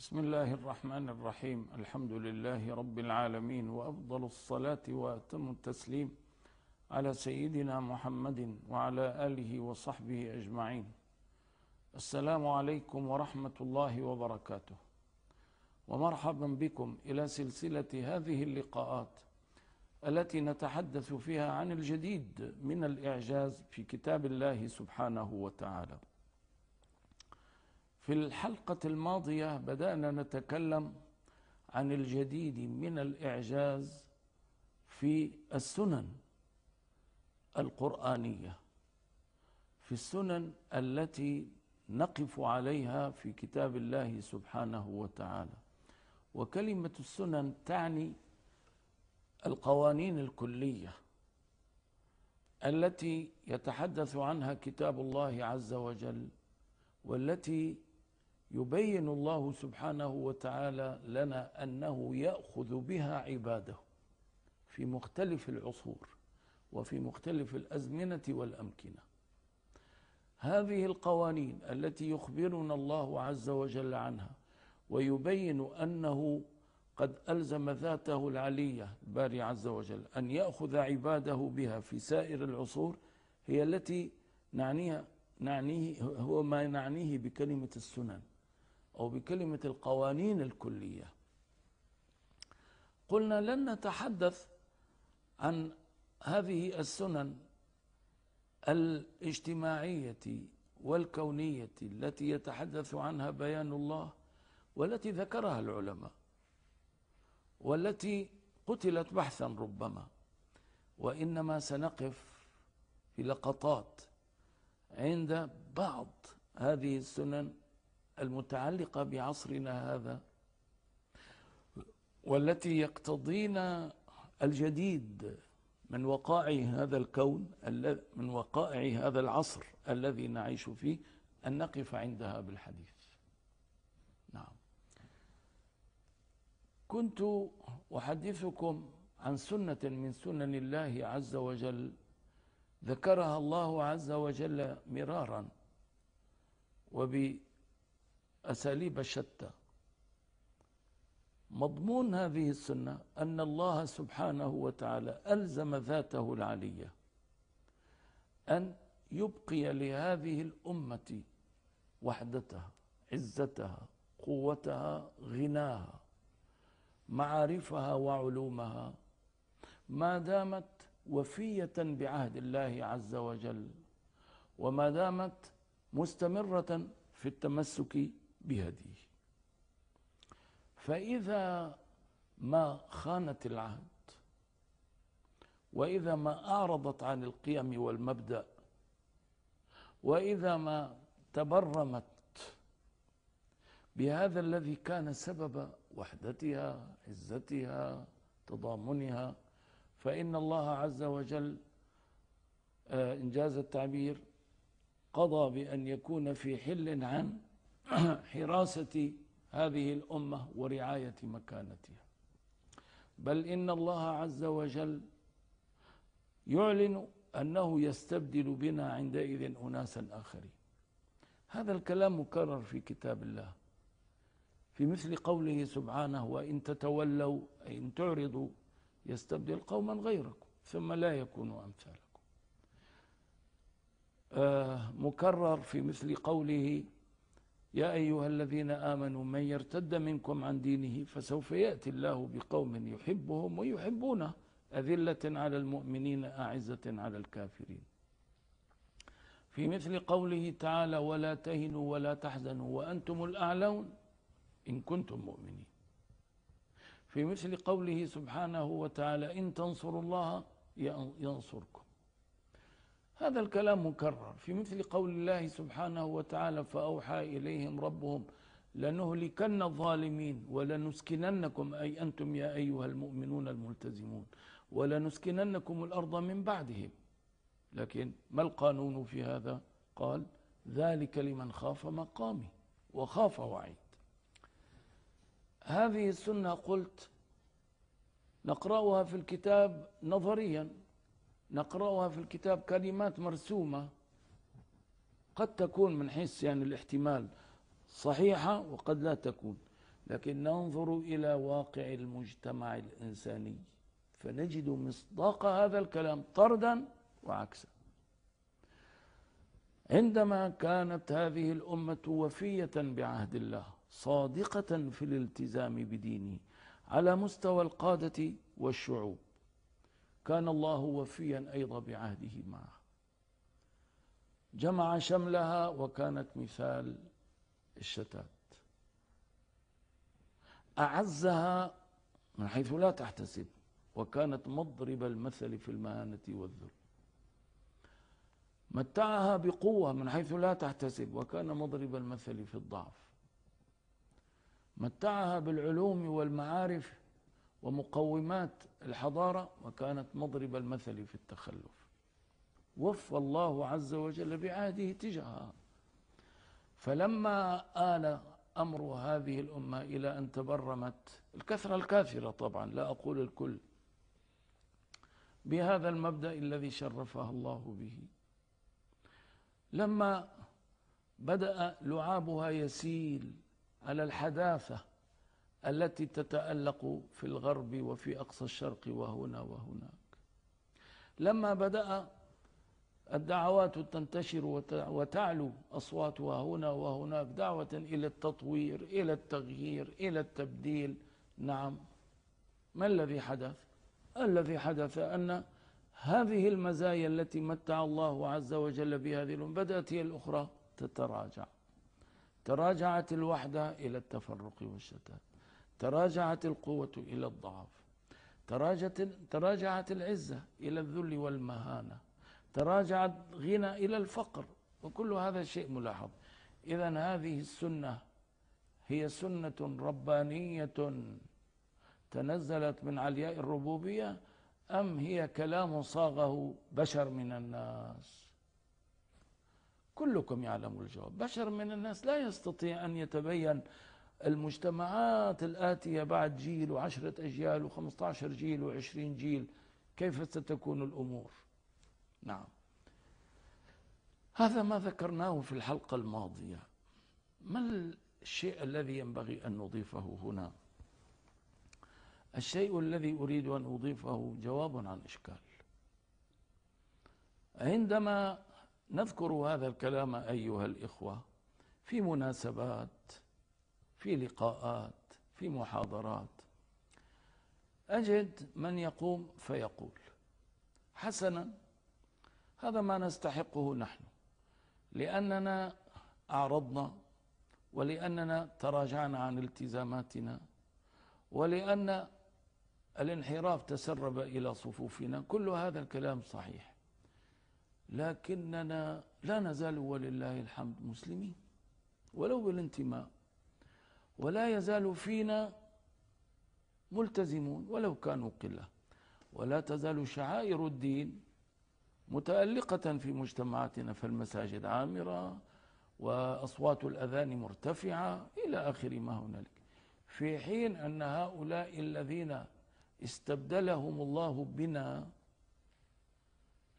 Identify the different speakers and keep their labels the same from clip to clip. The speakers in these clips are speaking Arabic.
Speaker 1: بسم الله الرحمن الرحيم الحمد لله رب العالمين وأفضل الصلاة وأتم التسليم على سيدنا محمد وعلى آله وصحبه أجمعين السلام عليكم ورحمة الله وبركاته ومرحبا بكم إلى سلسلة هذه اللقاءات التي نتحدث فيها عن الجديد من الإعجاز في كتاب الله سبحانه وتعالى في الحلقة الماضية بدأنا نتكلم عن الجديد من الإعجاز في السنن القرآنية في السنن التي نقف عليها في كتاب الله سبحانه وتعالى وكلمة السنن تعني القوانين الكلية التي يتحدث عنها كتاب الله عز وجل والتي يبين الله سبحانه وتعالى لنا أنه يأخذ بها عباده في مختلف العصور وفي مختلف الأزمنة والأمكنة هذه القوانين التي يخبرنا الله عز وجل عنها ويبين أنه قد ألزم ذاته العلية الباري عز وجل أن يأخذ عباده بها في سائر العصور هي التي نعنيها نعنيه هو ما نعنيه بكلمة السنن أو بكلمة القوانين الكلية قلنا لن نتحدث عن هذه السنن الاجتماعية والكونية التي يتحدث عنها بيان الله والتي ذكرها العلماء والتي قتلت بحثا ربما وإنما سنقف في لقطات عند بعض هذه السنن المتعلقة بعصرنا هذا والتي يقتضينا الجديد من وقائع هذا الكون من وقائع هذا العصر الذي نعيش فيه أن نقف عندها بالحديث نعم كنت أحدثكم عن سنة من سنن الله عز وجل ذكرها الله عز وجل مرارا وب أساليب شتى مضمون هذه السنة أن الله سبحانه وتعالى ألزم ذاته العلية أن يبقي لهذه الأمة وحدتها عزتها قوتها غناها معارفها وعلومها ما دامت وفية بعهد الله عز وجل وما دامت مستمرة في التمسك بهديه فإذا ما خانت العهد وإذا ما أعرضت عن القيم والمبدأ وإذا ما تبرمت بهذا الذي كان سبب وحدتها عزتها تضامنها فإن الله عز وجل آه، إنجاز التعبير قضى بأن يكون في حل عن حراسة هذه الأمة ورعاية مكانتها بل إن الله عز وجل يعلن أنه يستبدل بنا عندئذ أناسا آخرين هذا الكلام مكرر في كتاب الله في مثل قوله سبحانه وإن تتولوا أي إن تعرضوا يستبدل قوما غيركم ثم لا يكونوا أمثالكم آه مكرر في مثل قوله يا أيها الذين آمنوا من يرتد منكم عن دينه فسوف يأتي الله بقوم يحبهم ويحبونه أذلة على المؤمنين أعزة على الكافرين في مثل قوله تعالى ولا تهنوا ولا تحزنوا وأنتم الأعلون إن كنتم مؤمنين في مثل قوله سبحانه وتعالى إن تنصروا الله ينصركم هذا الكلام مكرر في مثل قول الله سبحانه وتعالى فأوحى إليهم ربهم لنهلكن الظالمين ولنسكننكم أي أنتم يا أيها المؤمنون الملتزمون ولنسكننكم الأرض من بعدهم لكن ما القانون في هذا قال ذلك لمن خاف مقامي وخاف وعيد هذه السنة قلت نقرأها في الكتاب نظريا نقرأها في الكتاب كلمات مرسومة قد تكون من حيث يعني الاحتمال صحيحة وقد لا تكون لكن ننظر إلى واقع المجتمع الإنساني فنجد مصداق هذا الكلام طردا وعكسا عندما كانت هذه الأمة وفية بعهد الله صادقة في الالتزام بدينه على مستوى القادة والشعوب كان الله وفيا أيضا بعهده معه جمع شملها وكانت مثال الشتات أعزها من حيث لا تحتسب وكانت مضرب المثل في المهانة والذل متعها بقوة من حيث لا تحتسب وكان مضرب المثل في الضعف متعها بالعلوم والمعارف ومقومات الحضارة وكانت مضرب المثل في التخلف وفى الله عز وجل بعهده تجاهها فلما آل أمر هذه الأمة إلى أن تبرمت الكثرة الكافرة طبعا لا أقول الكل بهذا المبدأ الذي شرفها الله به لما بدأ لعابها يسيل على الحداثة التي تتألق في الغرب وفي أقصى الشرق وهنا وهناك لما بدأ الدعوات تنتشر وتعلو أصواتها هنا وهناك دعوة إلى التطوير إلى التغيير إلى التبديل نعم ما الذي حدث؟ الذي حدث أن هذه المزايا التي متع الله عز وجل بهذه الأمة بدأت هي الأخرى تتراجع تراجعت الوحدة إلى التفرق والشتات تراجعت القوة إلى الضعف تراجعت, تراجعت العزة إلى الذل والمهانة تراجعت غنى إلى الفقر وكل هذا شيء ملاحظ إذا هذه السنة هي سنة ربانية تنزلت من علياء الربوبية أم هي كلام صاغه بشر من الناس كلكم يعلم الجواب بشر من الناس لا يستطيع أن يتبين المجتمعات الآتية بعد جيل وعشرة أجيال وخمسة عشر جيل وعشرين جيل كيف ستكون الأمور نعم هذا ما ذكرناه في الحلقة الماضية ما الشيء الذي ينبغي أن نضيفه هنا الشيء الذي أريد أن أضيفه جواب عن إشكال عندما نذكر هذا الكلام أيها الإخوة في مناسبات في لقاءات في محاضرات أجد من يقوم فيقول حسنا هذا ما نستحقه نحن لأننا أعرضنا ولأننا تراجعنا عن التزاماتنا ولأن الانحراف تسرب إلى صفوفنا كل هذا الكلام صحيح لكننا لا نزال ولله الحمد مسلمين ولو بالانتماء ولا يزال فينا ملتزمون ولو كانوا قله ولا تزال شعائر الدين متألقة في مجتمعاتنا فالمساجد عامرة وأصوات الأذان مرتفعة إلى آخر ما هنالك في حين أن هؤلاء الذين استبدلهم الله بنا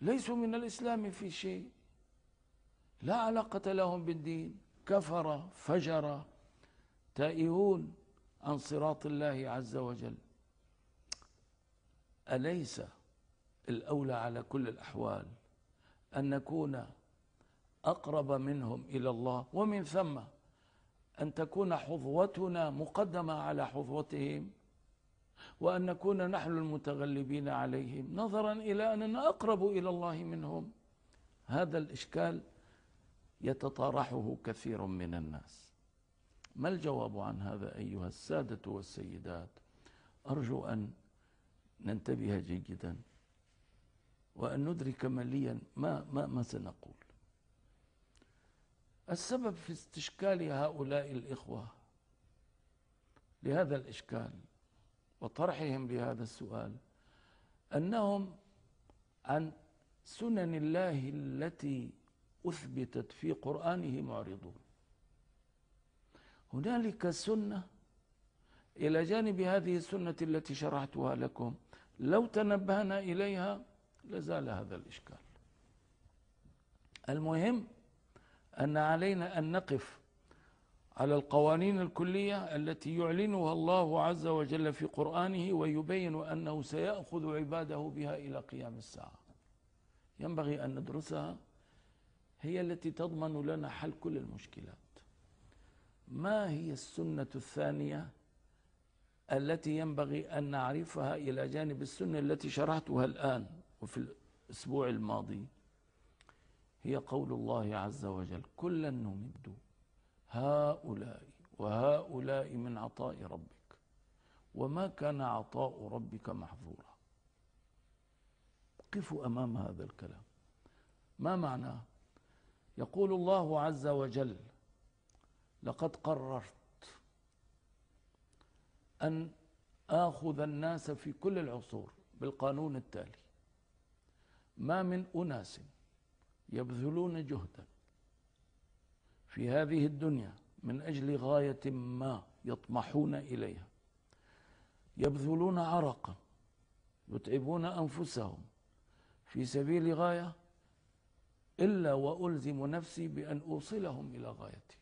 Speaker 1: ليسوا من الإسلام في شيء لا علاقة لهم بالدين كفر فجر تائهون عن صراط الله عز وجل أليس الأولى على كل الأحوال أن نكون أقرب منهم إلى الله ومن ثم أن تكون حظوتنا مقدمة على حظوتهم وأن نكون نحن المتغلبين عليهم نظرا إلى أننا أقرب إلى الله منهم هذا الإشكال يتطارحه كثير من الناس ما الجواب عن هذا أيها السادة والسيدات أرجو أن ننتبه جيدا وأن ندرك مليا ما, ما, ما سنقول السبب في استشكال هؤلاء الإخوة لهذا الإشكال وطرحهم لهذا السؤال أنهم عن سنن الله التي أثبتت في قرآنه معرضون هنالك سنة إلى جانب هذه السنة التي شرحتها لكم لو تنبهنا إليها لزال هذا الإشكال المهم أن علينا أن نقف على القوانين الكلية التي يعلنها الله عز وجل في قرآنه ويبين أنه سيأخذ عباده بها إلى قيام الساعة ينبغي أن ندرسها هي التي تضمن لنا حل كل المشكلات ما هي السنة الثانية التي ينبغي أن نعرفها إلى جانب السنة التي شرحتها الآن وفي الأسبوع الماضي هي قول الله عز وجل كلا نمد هؤلاء وهؤلاء من عطاء ربك وما كان عطاء ربك محظورا قفوا أمام هذا الكلام ما معناه يقول الله عز وجل لقد قررت أن آخذ الناس في كل العصور بالقانون التالي ما من أناس يبذلون جهدا في هذه الدنيا من أجل غاية ما يطمحون إليها يبذلون عرقا يتعبون أنفسهم في سبيل غاية إلا وألزم نفسي بأن أوصلهم إلى غايتي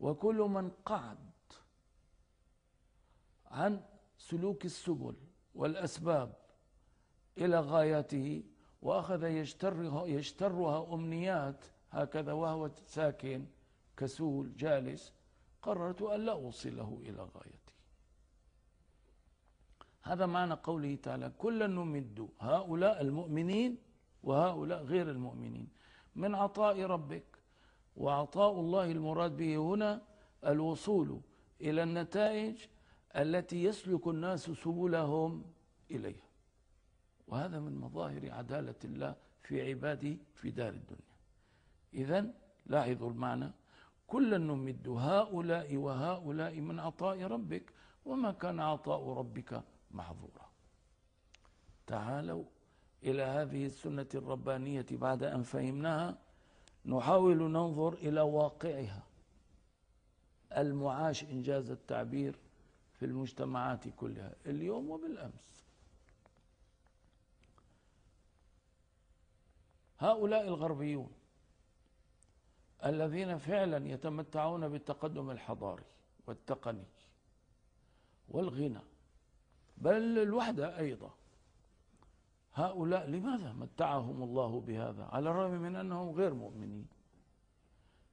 Speaker 1: وكل من قعد عن سلوك السبل والأسباب إلى غايته وأخذ يجترها, يجترها أمنيات هكذا وهو ساكن كسول جالس قررت أن لا أوصله إلى غايته هذا معنى قوله تعالى كلا نمد هؤلاء المؤمنين وهؤلاء غير المؤمنين من عطاء ربك وعطاء الله المراد به هنا الوصول إلى النتائج التي يسلك الناس سبلهم إليها وهذا من مظاهر عدالة الله في عباده في دار الدنيا إذا لاحظوا المعنى كلا نمد هؤلاء وهؤلاء من عطاء ربك وما كان عطاء ربك محظورا تعالوا إلى هذه السنة الربانية بعد أن فهمناها نحاول ننظر إلى واقعها المعاش إن جاز التعبير في المجتمعات كلها اليوم وبالأمس هؤلاء الغربيون الذين فعلا يتمتعون بالتقدم الحضاري والتقني والغنى بل الوحدة أيضا هؤلاء لماذا متعهم الله بهذا على الرغم من أنهم غير مؤمنين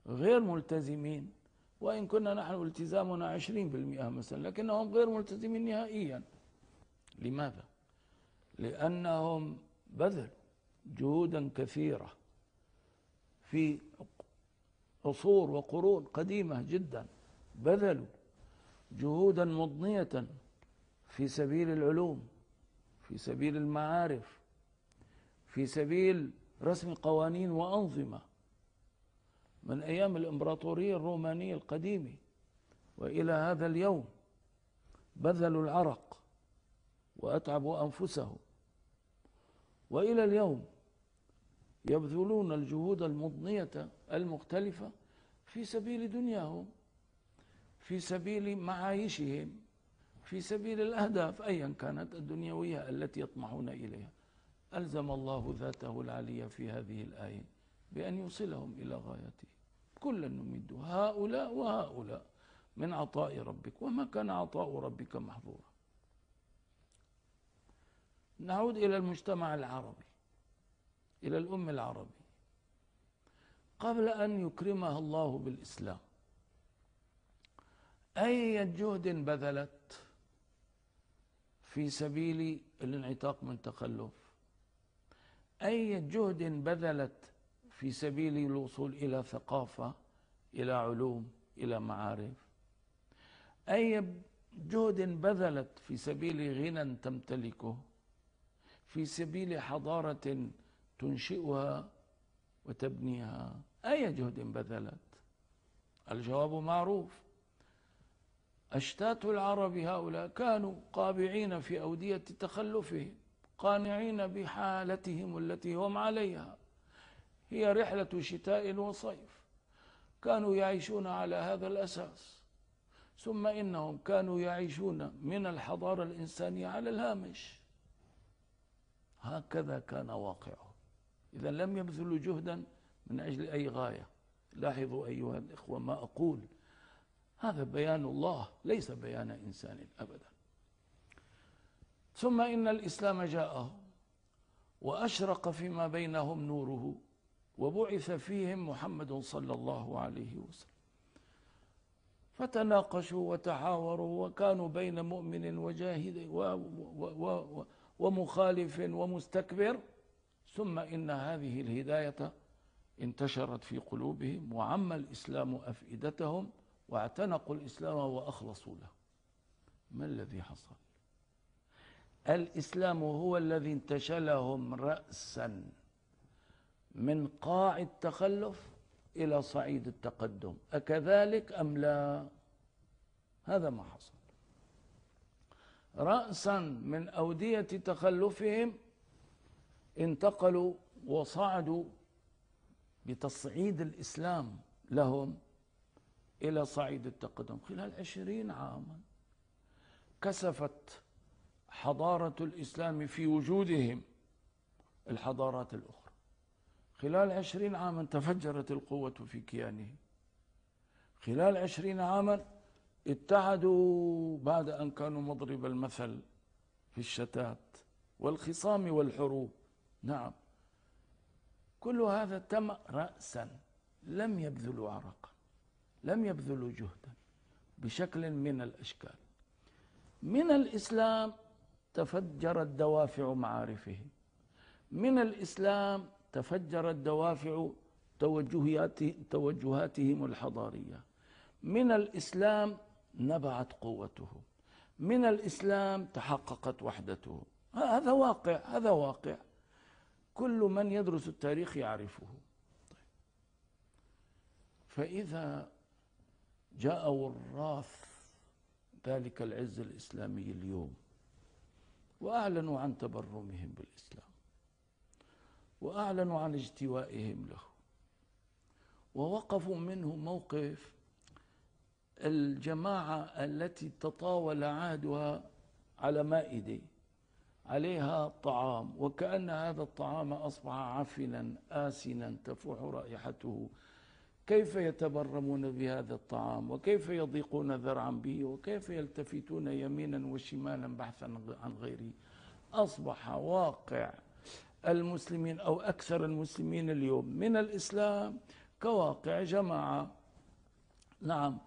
Speaker 1: غير ملتزمين وإن كنا نحن التزامنا عشرين بالمئة مثلا لكنهم غير ملتزمين نهائيا لماذا؟ لأنهم بذلوا جهودا كثيرة في عصور وقرون قديمة جدا بذلوا جهودا مضنية في سبيل العلوم في سبيل المعارف في سبيل رسم قوانين وأنظمة من أيام الإمبراطورية الرومانية القديمة وإلى هذا اليوم بذلوا العرق وأتعبوا أنفسهم وإلى اليوم يبذلون الجهود المضنية المختلفة في سبيل دنياهم في سبيل معايشهم في سبيل الأهداف أيا كانت الدنيوية التي يطمحون إليها ألزم الله ذاته العلية في هذه الآية بأن يوصلهم إلى غايته كلا نمد هؤلاء وهؤلاء من عطاء ربك وما كان عطاء ربك محظورا نعود إلى المجتمع العربي إلى الأم العربي قبل أن يكرمها الله بالإسلام أي جهد بذلت في سبيل الانعتاق من تخلف أي جهد بذلت في سبيل الوصول إلى ثقافة إلى علوم إلى معارف أي جهد بذلت في سبيل غنى تمتلكه في سبيل حضارة تنشئها وتبنيها أي جهد بذلت الجواب معروف أشتات العرب هؤلاء كانوا قابعين في أودية تخلفهم قانعين بحالتهم التي هم عليها هي رحلة شتاء وصيف كانوا يعيشون على هذا الأساس ثم إنهم كانوا يعيشون من الحضارة الإنسانية على الهامش هكذا كان واقعه إذا لم يبذلوا جهدا من أجل أي غاية لاحظوا أيها الإخوة ما أقول هذا بيان الله ليس بيان إنسان أبدا ثم إن الإسلام جاءه وأشرق فيما بينهم نوره وبعث فيهم محمد صلى الله عليه وسلم فتناقشوا وتحاوروا وكانوا بين مؤمن وجاهد و و ومخالف ومستكبر ثم إن هذه الهداية انتشرت في قلوبهم وعم الإسلام أفئدتهم واعتنقوا الإسلام وأخلصوا له ما الذي حصل الإسلام هو الذي انتشلهم رأسا من قاع التخلف إلى صعيد التقدم أكذلك أم لا هذا ما حصل رأسا من أودية تخلفهم انتقلوا وصعدوا بتصعيد الإسلام لهم إلى صعيد التقدم خلال عشرين عاما كسفت حضارة الإسلام في وجودهم الحضارات الأخرى خلال عشرين عاما تفجرت القوة في كيانهم خلال عشرين عاما اتحدوا بعد أن كانوا مضرب المثل في الشتات والخصام والحروب نعم كل هذا تم رأسا لم يبذلوا عرقا لم يبذلوا جهدا بشكل من الأشكال من الإسلام تفجرت دوافع معارفهم من الإسلام تفجرت دوافع توجهاتهم الحضارية من الإسلام نبعت قوته من الإسلام تحققت وحدته هذا واقع هذا واقع كل من يدرس التاريخ يعرفه طيب. فإذا جاء وراث ذلك العز الإسلامي اليوم وأعلنوا عن تبرمهم بالإسلام وأعلنوا عن اجتوائهم له ووقفوا منه موقف الجماعة التي تطاول عهدها على مائدة عليها طعام وكأن هذا الطعام أصبح عفنا آسنا تفوح رائحته كيف يتبرمون بهذا الطعام وكيف يضيقون ذرعا به وكيف يلتفتون يمينا وشمالا بحثا عن غيره أصبح واقع المسلمين أو أكثر المسلمين اليوم من الإسلام كواقع جماعة نعم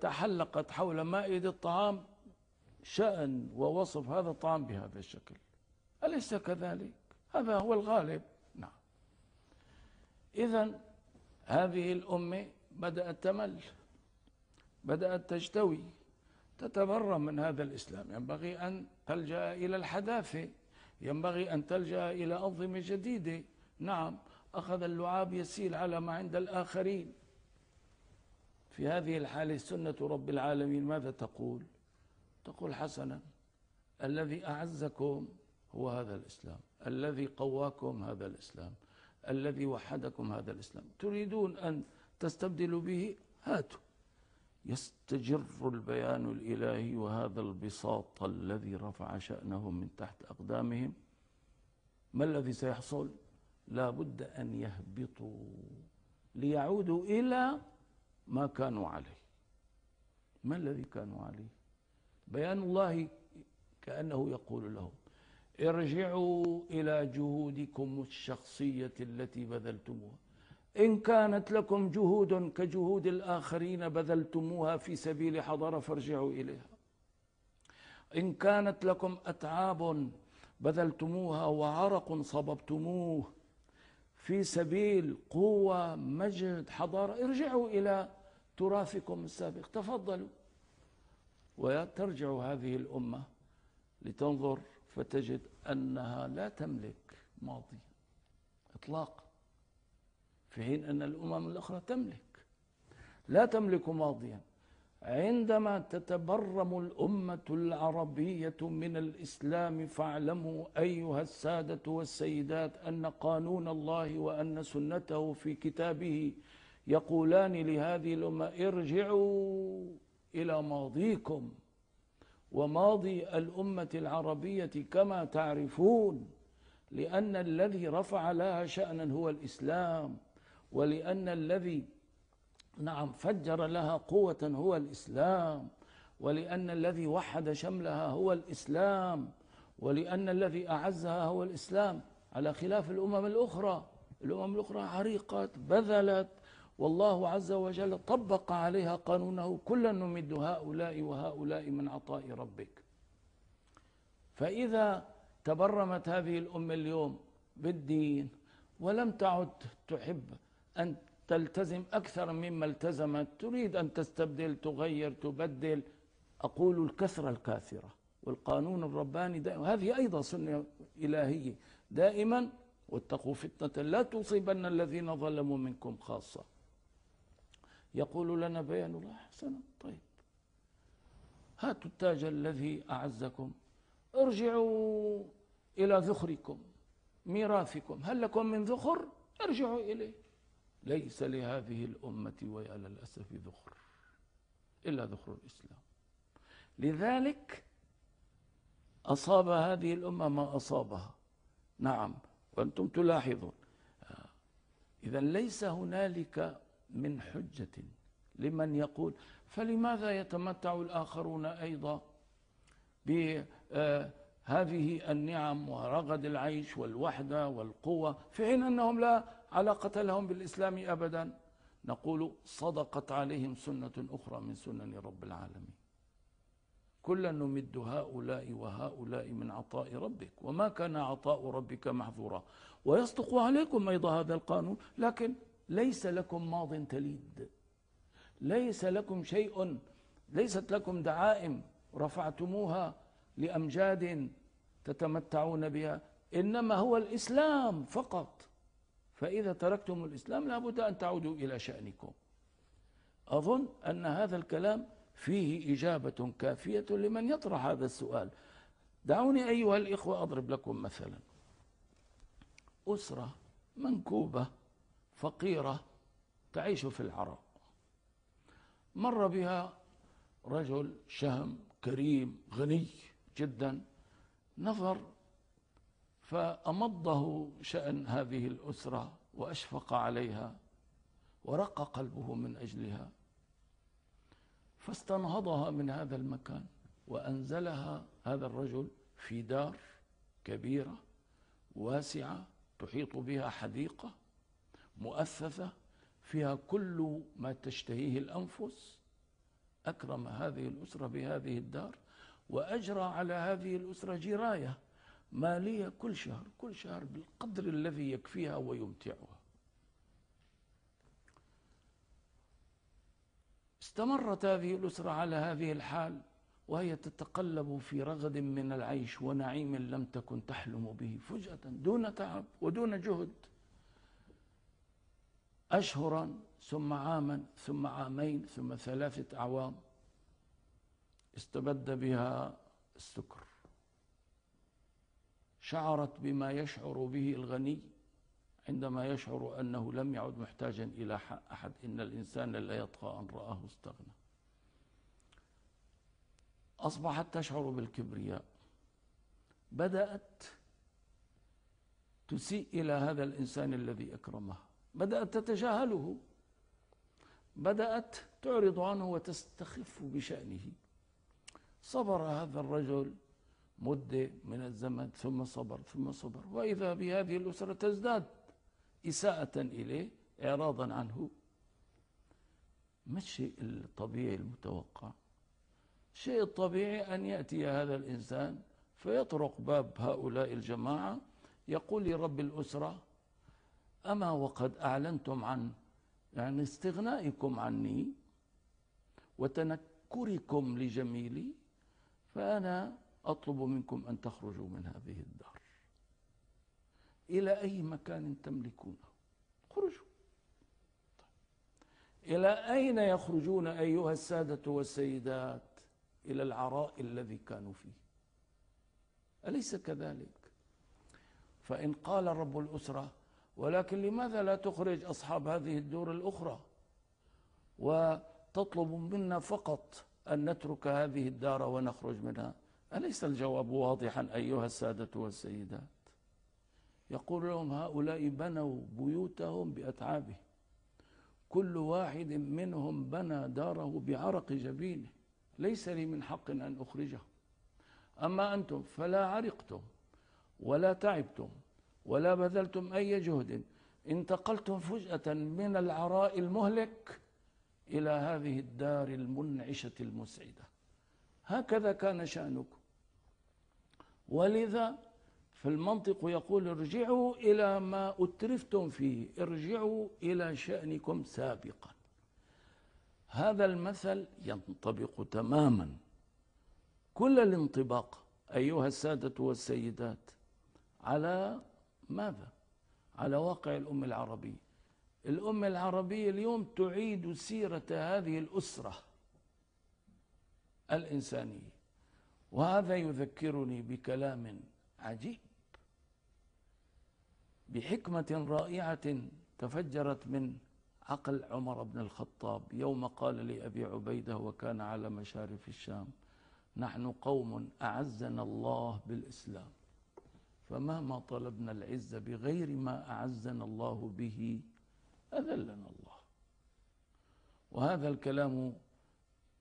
Speaker 1: تحلقت حول مائدة طعام شأن ووصف هذا الطعام بهذا الشكل أليس كذلك؟ هذا هو الغالب نعم إذا هذه الأمة بدأت تمل بدأت تجتوي تتبرم من هذا الإسلام ينبغي أن تلجأ إلى الحداثة ينبغي أن تلجأ إلى أنظمة جديدة نعم أخذ اللعاب يسيل على ما عند الآخرين في هذه الحالة سنة رب العالمين ماذا تقول تقول حسنا الذي أعزكم هو هذا الإسلام الذي قواكم هذا الإسلام الذي وحدكم هذا الإسلام تريدون أن تستبدلوا به هاتوا يستجر البيان الإلهي وهذا البساط الذي رفع شأنهم من تحت أقدامهم ما الذي سيحصل لا بد أن يهبطوا ليعودوا إلى ما كانوا عليه ما الذي كانوا عليه بيان الله كأنه يقول لهم ارجعوا إلى جهودكم الشخصية التي بذلتموها إن كانت لكم جهود كجهود الآخرين بذلتموها في سبيل حضارة فارجعوا إليها إن كانت لكم أتعاب بذلتموها وعرق صببتموه في سبيل قوة مجد حضارة ارجعوا إلى تراثكم السابق تفضلوا وترجع هذه الأمة لتنظر فتجد أنها لا تملك ماضي إطلاقا في حين أن الأمم الأخرى تملك لا تملك ماضيا عندما تتبرم الأمة العربية من الإسلام فاعلموا أيها السادة والسيدات أن قانون الله وأن سنته في كتابه يقولان لهذه الأمة ارجعوا إلى ماضيكم وماضي الأمة العربية كما تعرفون لأن الذي رفع لها شأنا هو الإسلام ولأن الذي نعم فجر لها قوة هو الإسلام ولأن الذي وحد شملها هو الإسلام ولأن الذي أعزها هو الإسلام على خلاف الأمم الأخرى الأمم الأخرى عريقت بذلت والله عز وجل طبق عليها قانونه كلا نمد هؤلاء وهؤلاء من عطاء ربك فإذا تبرمت هذه الأمة اليوم بالدين ولم تعد تحب أن تلتزم أكثر مما التزمت تريد أن تستبدل تغير تبدل أقول الكثرة الكاثرة والقانون الرباني دائما هذه أيضا سنة إلهية دائما واتقوا فتنة لا تصيبن الذين ظلموا منكم خاصة يقول لنا بيان الله حسنا طيب هاتوا التاج الذي أعزكم ارجعوا إلى ذخركم ميراثكم هل لكم من ذخر ارجعوا إليه ليس لهذه الأمة ويا للأسف ذخر إلا ذخر الإسلام لذلك أصاب هذه الأمة ما أصابها نعم وأنتم تلاحظون آه، إذا ليس هنالك من حجة لمن يقول فلماذا يتمتع الآخرون أيضا بهذه آه، النعم ورغد العيش والوحدة والقوة في حين أنهم لا علاقة لهم بالإسلام أبدا نقول صدقت عليهم سنة أخرى من سنن رب العالمين كلا نمد هؤلاء وهؤلاء من عطاء ربك وما كان عطاء ربك محظورا ويصدق عليكم أيضا هذا القانون لكن ليس لكم ماض تليد ليس لكم شيء ليست لكم دعائم رفعتموها لأمجاد تتمتعون بها إنما هو الإسلام فقط فإذا تركتم الإسلام لابد أن تعودوا إلى شأنكم أظن أن هذا الكلام فيه إجابة كافية لمن يطرح هذا السؤال دعوني أيها الإخوة أضرب لكم مثلا أسرة منكوبة فقيرة تعيش في العراء مر بها رجل شهم كريم غني جدا نظر فأمضه شأن هذه الأسرة وأشفق عليها ورق قلبه من أجلها فاستنهضها من هذا المكان وأنزلها هذا الرجل في دار كبيرة واسعة تحيط بها حديقة مؤسسة فيها كل ما تشتهيه الأنفس أكرم هذه الأسرة بهذه الدار وأجرى على هذه الأسرة جراية مالية كل شهر كل شهر بالقدر الذي يكفيها ويمتعها استمرت هذه الأسرة على هذه الحال وهي تتقلب في رغد من العيش ونعيم لم تكن تحلم به فجأة دون تعب ودون جهد أشهرا ثم عاما ثم عامين ثم ثلاثة أعوام استبد بها السكر شعرت بما يشعر به الغني عندما يشعر أنه لم يعد محتاجا إلى أحد إن الإنسان لا يطغى أن رآه استغنى أصبحت تشعر بالكبرياء بدأت تسيء إلى هذا الإنسان الذي أكرمها بدأت تتجاهله بدأت تعرض عنه وتستخف بشأنه صبر هذا الرجل مدة من الزمن ثم صبر ثم صبر وإذا بهذه الأسرة تزداد إساءة إليه إعراضا عنه ما الشيء الطبيعي المتوقع الشيء الطبيعي أن يأتي هذا الإنسان فيطرق باب هؤلاء الجماعة يقول لرب الأسرة أما وقد أعلنتم عن يعني استغنائكم عني وتنكركم لجميلي فأنا أطلب منكم أن تخرجوا من هذه الدار إلى أي مكان تملكونه خرجوا طيب. إلى أين يخرجون أيها السادة والسيدات إلى العراء الذي كانوا فيه أليس كذلك فإن قال رب الأسرة ولكن لماذا لا تخرج أصحاب هذه الدور الأخرى وتطلب منا فقط أن نترك هذه الدار ونخرج منها أليس الجواب واضحا أيها السادة والسيدات يقول لهم هؤلاء بنوا بيوتهم بأتعابه كل واحد منهم بنى داره بعرق جبينه ليس لي من حق أن أخرجه أما أنتم فلا عرقتم ولا تعبتم ولا بذلتم أي جهد انتقلتم فجأة من العراء المهلك إلى هذه الدار المنعشة المسعدة هكذا كان شأنكم ولذا في المنطق يقول ارجعوا إلى ما أترفتم فيه ارجعوا إلى شأنكم سابقا هذا المثل ينطبق تماما كل الانطباق أيها السادة والسيدات على ماذا على واقع الأمة العربية الأمة العربية اليوم تعيد سيرة هذه الأسرة الإنسانية وهذا يذكرني بكلام عجيب بحكمة رائعة تفجرت من عقل عمر بن الخطاب يوم قال لأبي عبيدة وكان على مشارف الشام نحن قوم أعزنا الله بالإسلام فمهما طلبنا العزة بغير ما أعزنا الله به أذلنا الله وهذا الكلام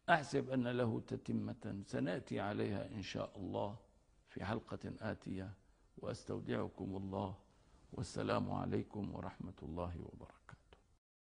Speaker 1: أحسب أن له تتمة سنأتي عليها إن شاء الله في حلقة آتية وأستودعكم الله والسلام عليكم ورحمة الله وبركاته